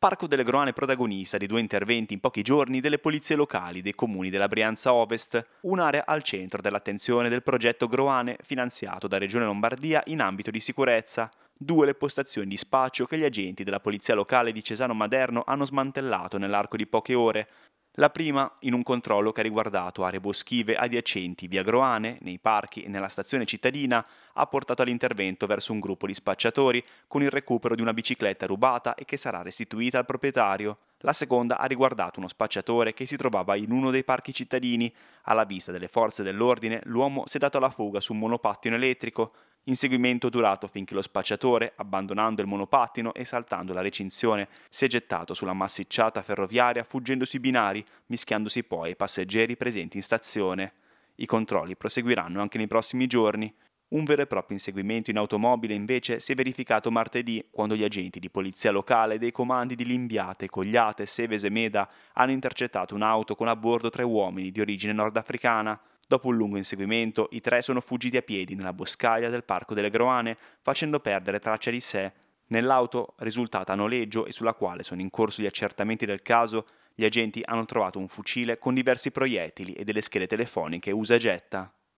Parco delle Groane protagonista di due interventi in pochi giorni delle polizie locali dei comuni della Brianza Ovest, un'area al centro dell'attenzione del progetto Groane finanziato da Regione Lombardia in ambito di sicurezza. Due le postazioni di spaccio che gli agenti della polizia locale di Cesano Maderno hanno smantellato nell'arco di poche ore, la prima in un controllo che ha riguardato aree boschive adiacenti via Groane, nei parchi e nella stazione cittadina, ha portato all'intervento verso un gruppo di spacciatori con il recupero di una bicicletta rubata e che sarà restituita al proprietario. La seconda ha riguardato uno spacciatore che si trovava in uno dei parchi cittadini. Alla vista delle forze dell'ordine, l'uomo si è dato alla fuga su un monopattino elettrico, Inseguimento durato finché lo spacciatore, abbandonando il monopattino e saltando la recinzione, si è gettato sulla massicciata ferroviaria fuggendo sui binari, mischiandosi poi ai passeggeri presenti in stazione. I controlli proseguiranno anche nei prossimi giorni. Un vero e proprio inseguimento in automobile invece si è verificato martedì quando gli agenti di polizia locale dei comandi di Limbiate, Cogliate, Seveso e Meda hanno intercettato un'auto con a bordo tre uomini di origine nordafricana. Dopo un lungo inseguimento, i tre sono fuggiti a piedi nella boscaglia del Parco delle Groane, facendo perdere traccia di sé. Nell'auto, risultata a noleggio e sulla quale sono in corso gli accertamenti del caso, gli agenti hanno trovato un fucile con diversi proiettili e delle schede telefoniche usa e getta.